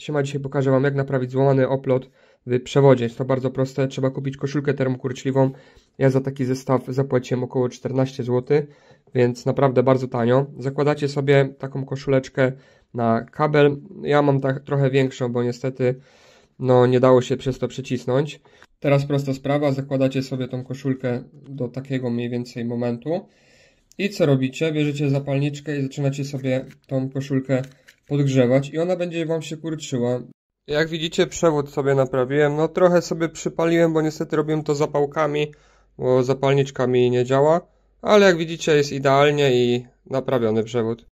Siema, dzisiaj pokażę Wam jak naprawić złamany oplot w przewodzie. Jest to bardzo proste, trzeba kupić koszulkę termokurczliwą. Ja za taki zestaw zapłaciłem około 14 zł, więc naprawdę bardzo tanio. Zakładacie sobie taką koszuleczkę na kabel. Ja mam tak trochę większą, bo niestety no, nie dało się przez to przycisnąć. Teraz prosta sprawa, zakładacie sobie tą koszulkę do takiego mniej więcej momentu. I co robicie? Bierzecie zapalniczkę i zaczynacie sobie tą koszulkę podgrzewać i ona będzie wam się kurczyła. Jak widzicie przewód sobie naprawiłem, no trochę sobie przypaliłem, bo niestety robiłem to zapałkami, bo zapalniczkami nie działa, ale jak widzicie jest idealnie i naprawiony przewód.